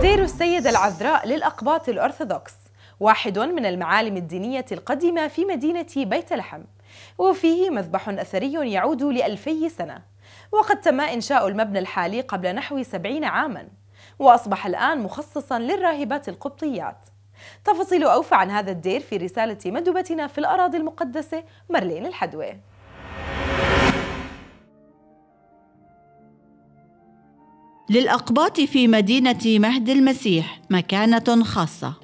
دير السيدة العذراء للأقباط الأرثوذكس واحد من المعالم الدينية القديمة في مدينة بيت لحم وفيه مذبح أثري يعود لألفي سنة وقد تم إنشاء المبنى الحالي قبل نحو سبعين عاماً وأصبح الآن مخصصاً للراهبات القبطيات تفاصيل أوفى عن هذا الدير في رسالة مندوبتنا في الأراضي المقدسة مرلين الحدوي للأقباط في مدينة مهد المسيح مكانة خاصة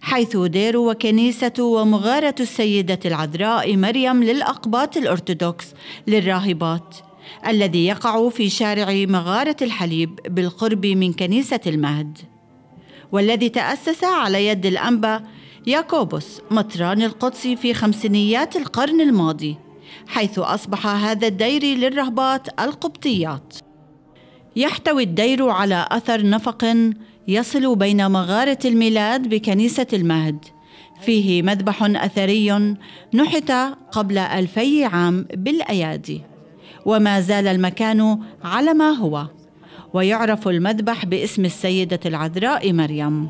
حيث دير وكنيسة ومغارة السيدة العذراء مريم للأقباط الأرثوذكس للراهبات الذي يقع في شارع مغارة الحليب بالقرب من كنيسة المهد والذي تأسس على يد الأنبا ياكوبوس مطران القدس في خمسينيات القرن الماضي حيث أصبح هذا الدير للرهبات القبطيات يحتوي الدير على أثر نفق يصل بين مغارة الميلاد بكنيسة المهد فيه مذبح أثري نحت قبل ألفي عام بالأيادي وما زال المكان على ما هو ويعرف المذبح باسم السيدة العذراء مريم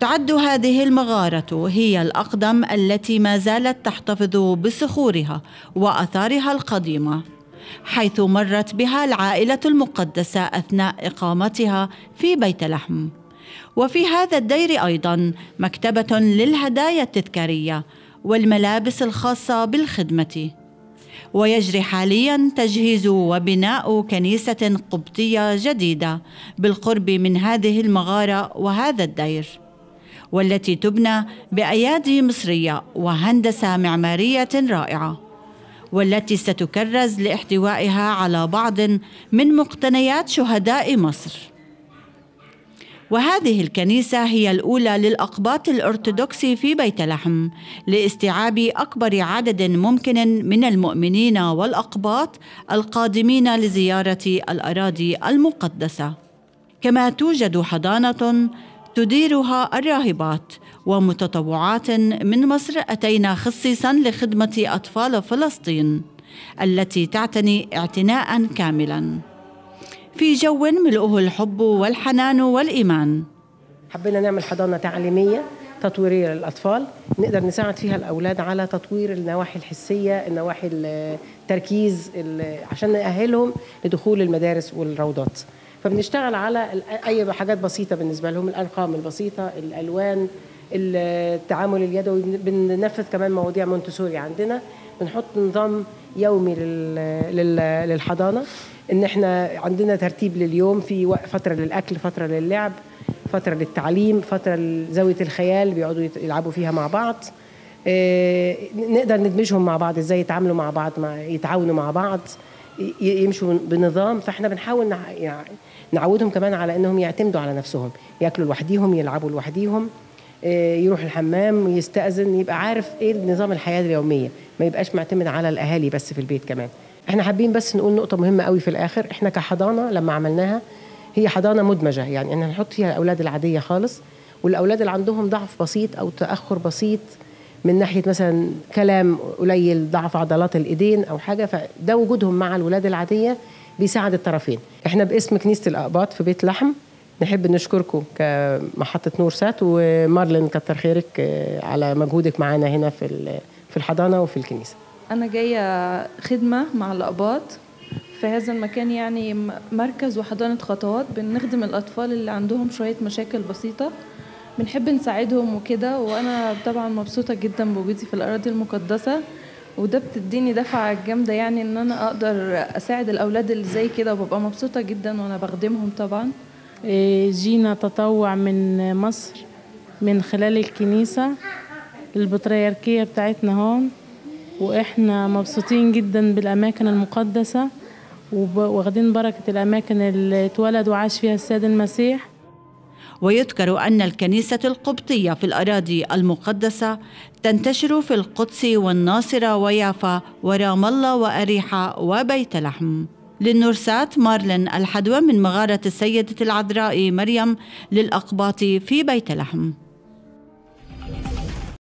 تعد هذه المغارة هي الأقدم التي ما زالت تحتفظ بصخورها وأثارها القديمة حيث مرت بها العائلة المقدسة أثناء إقامتها في بيت لحم وفي هذا الدير أيضا مكتبة للهدايا التذكارية والملابس الخاصة بالخدمة ويجري حاليا تجهيز وبناء كنيسة قبطية جديدة بالقرب من هذه المغارة وهذا الدير والتي تبنى بأيادي مصرية وهندسة معمارية رائعة والتي ستكرز لاحتوائها على بعض من مقتنيات شهداء مصر وهذه الكنيسة هي الأولى للأقباط الأرثوذكسي في بيت لحم لاستيعاب أكبر عدد ممكن من المؤمنين والأقباط القادمين لزيارة الأراضي المقدسة كما توجد حضانة تديرها الراهبات ومتطوعات من مصر أتينا خصيصا لخدمة أطفال فلسطين التي تعتني اعتناء كاملا في جو ملؤه الحب والحنان والإيمان حبينا نعمل حضانة تعليمية تطويرية للأطفال نقدر نساعد فيها الأولاد على تطوير النواحي الحسية النواحي التركيز عشان نأهلهم لدخول المدارس والروضات فبنشتغل على أي حاجات بسيطة بالنسبة لهم الأرقام البسيطة الألوان التعامل اليدوي بننفذ كمان مواضيع مونتسوري عندنا بنحط نظام يومي للحضانه ان احنا عندنا ترتيب لليوم في فتره للاكل فتره للعب فتره للتعليم فتره لزاويه الخيال بيقعدوا يلعبوا فيها مع بعض آه، نقدر ندمجهم مع بعض ازاي يتعاملوا مع بعض يتعاونوا مع بعض يمشوا بنظام فاحنا بنحاول يعني نعودهم كمان على انهم يعتمدوا على نفسهم ياكلوا لوحديهم يلعبوا لوحديهم آه، يروح الحمام يستأذن يبقى عارف ايه نظام الحياه اليوميه ما يبقاش معتمد على الاهالي بس في البيت كمان احنا حابين بس نقول نقطه مهمه قوي في الاخر احنا كحضانه لما عملناها هي حضانه مدمجه يعني ان هنحط فيها الاولاد العاديه خالص والاولاد اللي عندهم ضعف بسيط او تاخر بسيط من ناحيه مثلا كلام قليل ضعف عضلات الايدين او حاجه فده وجودهم مع الولاد العاديه بيساعد الطرفين احنا باسم كنيسه الاقباط في بيت لحم نحب نشكركم كمحطة نور سات ومارلين كتر خيرك آه، على مجهودك معانا هنا في في الحضانة وفي الكنيسة أنا جاية خدمة مع الأقباط في هذا المكان يعني مركز وحضانة خطوات بنخدم الأطفال اللي عندهم شوية مشاكل بسيطة بنحب نساعدهم وكده وأنا طبعا مبسوطة جدا بوجودي في الأراضي المقدسة وده بتديني دفعة جامدة يعني إن أنا أقدر أساعد الأولاد اللي زي كده وببقى مبسوطة جدا وأنا بخدمهم طبعا آه، جينا تطوع من مصر من خلال الكنيسة البطريركية بتاعتنا هون وإحنا مبسوطين جدا بالأماكن المقدسة واخدين بركة الأماكن اللي اتولد وعاش فيها السيد المسيح ويذكر أن الكنيسة القبطية في الأراضي المقدسة تنتشر في القدس والناصرة ويافا ورام الله وأريحة وبيت لحم للنورسات مارلين الحدوى من مغارة السيدة العذراء مريم للأقباط في بيت لحم